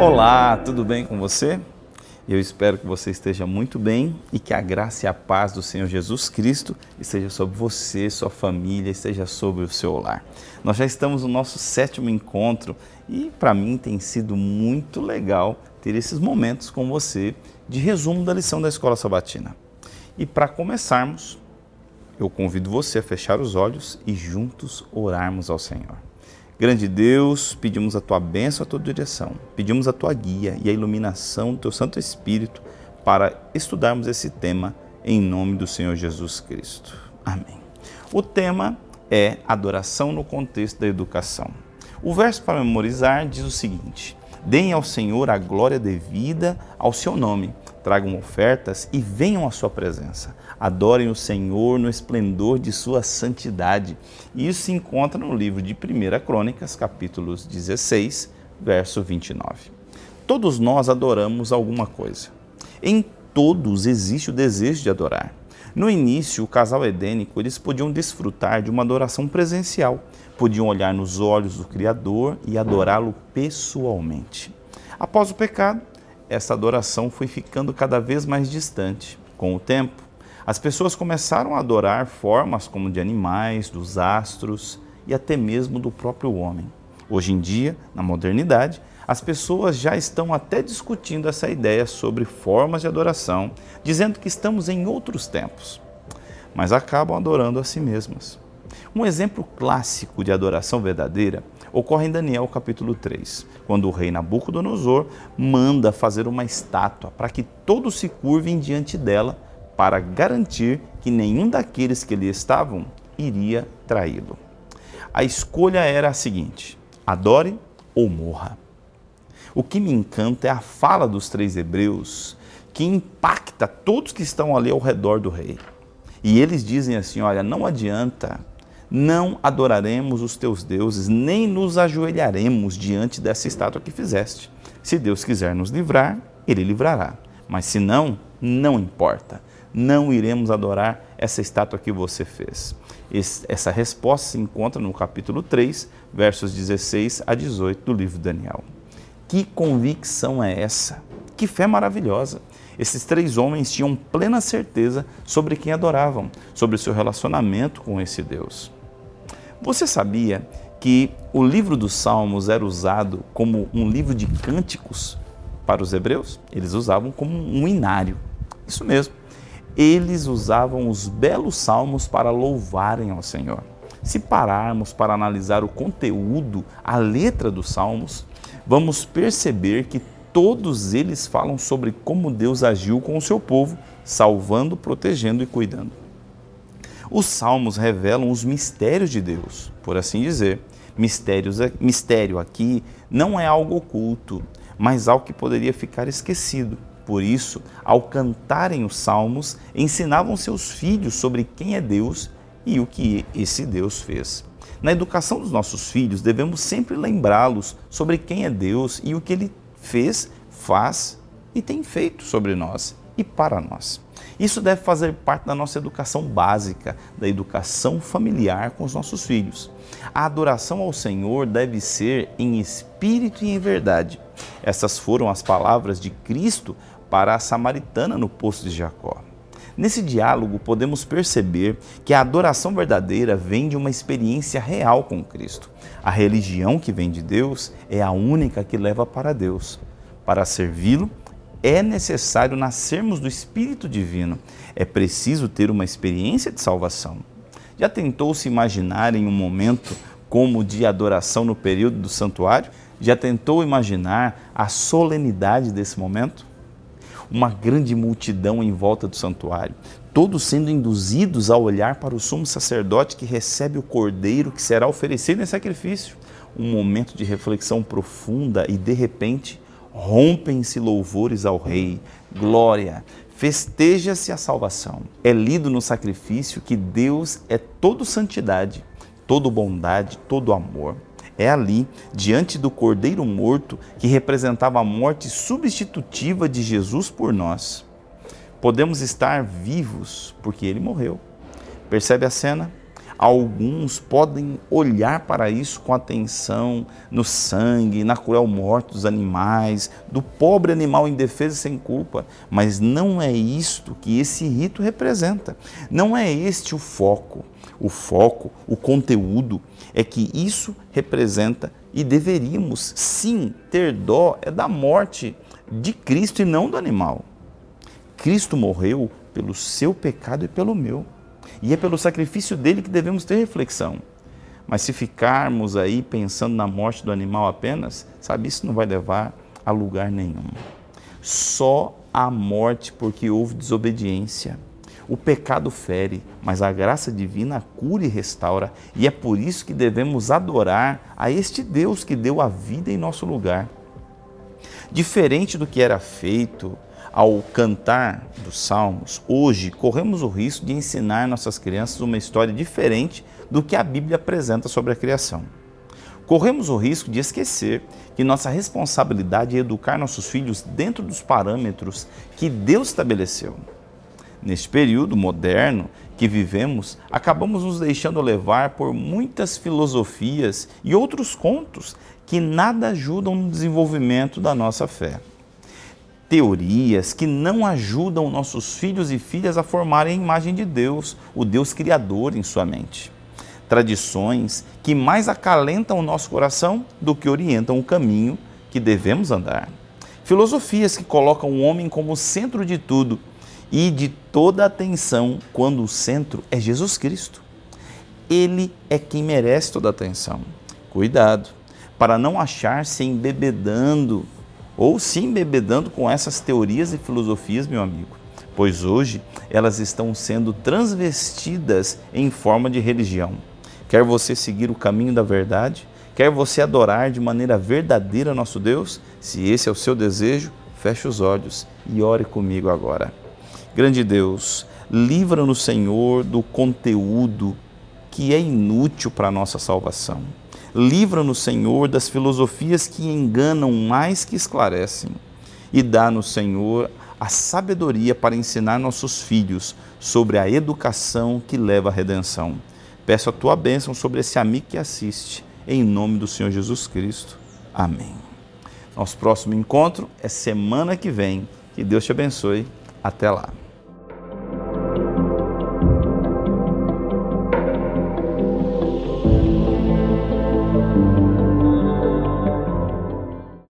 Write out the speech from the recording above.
Olá, tudo bem com você? Eu espero que você esteja muito bem e que a graça e a paz do Senhor Jesus Cristo esteja sobre você, sua família, esteja sobre o seu lar. Nós já estamos no nosso sétimo encontro e para mim tem sido muito legal ter esses momentos com você de resumo da lição da Escola Sabatina. E para começarmos, eu convido você a fechar os olhos e juntos orarmos ao Senhor. Grande Deus, pedimos a tua bênção, a tua direção, pedimos a tua guia e a iluminação do teu Santo Espírito para estudarmos esse tema em nome do Senhor Jesus Cristo. Amém. O tema é adoração no contexto da educação. O verso para memorizar diz o seguinte: Deem ao Senhor a glória devida ao seu nome tragam ofertas e venham à sua presença. Adorem o Senhor no esplendor de sua santidade. Isso se encontra no livro de 1 Crônicas, capítulos 16, verso 29. Todos nós adoramos alguma coisa. Em todos existe o desejo de adorar. No início, o casal edênico, eles podiam desfrutar de uma adoração presencial. Podiam olhar nos olhos do Criador e adorá-lo pessoalmente. Após o pecado, essa adoração foi ficando cada vez mais distante. Com o tempo, as pessoas começaram a adorar formas como de animais, dos astros e até mesmo do próprio homem. Hoje em dia, na modernidade, as pessoas já estão até discutindo essa ideia sobre formas de adoração, dizendo que estamos em outros tempos, mas acabam adorando a si mesmas. Um exemplo clássico de adoração verdadeira ocorre em Daniel capítulo 3, quando o rei Nabucodonosor manda fazer uma estátua para que todos se curvem diante dela para garantir que nenhum daqueles que ali estavam iria traí-lo. A escolha era a seguinte: adore ou morra. O que me encanta é a fala dos três hebreus que impacta todos que estão ali ao redor do rei. E eles dizem assim: olha, não adianta não adoraremos os teus deuses, nem nos ajoelharemos diante dessa estátua que fizeste. Se Deus quiser nos livrar, ele livrará. Mas se não, não importa. Não iremos adorar essa estátua que você fez. Essa resposta se encontra no capítulo 3, versos 16 a 18 do livro de Daniel. Que convicção é essa? Que fé maravilhosa! Esses três homens tinham plena certeza sobre quem adoravam, sobre seu relacionamento com esse Deus. Você sabia que o livro dos Salmos era usado como um livro de cânticos para os hebreus? Eles usavam como um inário. Isso mesmo. Eles usavam os belos salmos para louvarem ao Senhor. Se pararmos para analisar o conteúdo, a letra dos salmos, vamos perceber que todos eles falam sobre como Deus agiu com o seu povo, salvando, protegendo e cuidando. Os salmos revelam os mistérios de Deus, por assim dizer. Mistérios, é, mistério aqui não é algo oculto, mas algo que poderia ficar esquecido. Por isso, ao cantarem os salmos, ensinavam seus filhos sobre quem é Deus e o que esse Deus fez. Na educação dos nossos filhos, devemos sempre lembrá-los sobre quem é Deus e o que ele fez, faz e tem feito sobre nós e para nós. Isso deve fazer parte da nossa educação básica, da educação familiar com os nossos filhos. A adoração ao Senhor deve ser em espírito e em verdade. Essas foram as palavras de Cristo para a samaritana no poço de Jacó. Nesse diálogo, podemos perceber que a adoração verdadeira vem de uma experiência real com Cristo. A religião que vem de Deus é a única que leva para Deus, para servi-lo é necessário nascermos do Espírito Divino. É preciso ter uma experiência de salvação. Já tentou se imaginar em um momento como de adoração no período do santuário? Já tentou imaginar a solenidade desse momento? Uma grande multidão em volta do santuário, todos sendo induzidos a olhar para o sumo sacerdote que recebe o cordeiro que será oferecido em sacrifício. Um momento de reflexão profunda e, de repente, rompem-se louvores ao Rei, glória, festeja-se a salvação. É lido no sacrifício que Deus é todo santidade, todo bondade, todo amor. É ali, diante do Cordeiro morto, que representava a morte substitutiva de Jesus por nós. Podemos estar vivos porque ele morreu. Percebe a cena? Alguns podem olhar para isso com atenção no sangue, na cruel morte dos animais, do pobre animal indefeso e sem culpa, mas não é isto que esse rito representa. Não é este o foco. O foco, o conteúdo, é que isso representa e deveríamos sim ter dó é da morte de Cristo e não do animal. Cristo morreu pelo seu pecado e pelo meu. E é pelo sacrifício dele que devemos ter reflexão. Mas se ficarmos aí pensando na morte do animal apenas, sabe, isso não vai levar a lugar nenhum. Só a morte porque houve desobediência. O pecado fere, mas a graça divina cura e restaura, e é por isso que devemos adorar a este Deus que deu a vida em nosso lugar. Diferente do que era feito ao cantar dos salmos, hoje corremos o risco de ensinar nossas crianças uma história diferente do que a Bíblia apresenta sobre a criação. Corremos o risco de esquecer que nossa responsabilidade é educar nossos filhos dentro dos parâmetros que Deus estabeleceu. Neste período moderno que vivemos, acabamos nos deixando levar por muitas filosofias e outros contos que nada ajudam no desenvolvimento da nossa fé teorias que não ajudam nossos filhos e filhas a formarem a imagem de Deus, o Deus Criador em sua mente. Tradições que mais acalentam o nosso coração do que orientam o caminho que devemos andar. Filosofias que colocam o homem como centro de tudo e de toda atenção, quando o centro é Jesus Cristo. Ele é quem merece toda atenção. Cuidado para não achar-se embebedando ou se embebedando com essas teorias e filosofias, meu amigo, pois hoje elas estão sendo transvestidas em forma de religião. Quer você seguir o caminho da verdade? Quer você adorar de maneira verdadeira nosso Deus? Se esse é o seu desejo, feche os olhos e ore comigo agora. Grande Deus, livra-nos, Senhor, do conteúdo que é inútil para a nossa salvação. Livra-nos, Senhor, das filosofias que enganam mais que esclarecem, e dá-nos, Senhor, a sabedoria para ensinar nossos filhos sobre a educação que leva à redenção. Peço a tua bênção sobre esse amigo que assiste, em nome do Senhor Jesus Cristo. Amém. Nosso próximo encontro é semana que vem. Que Deus te abençoe. Até lá.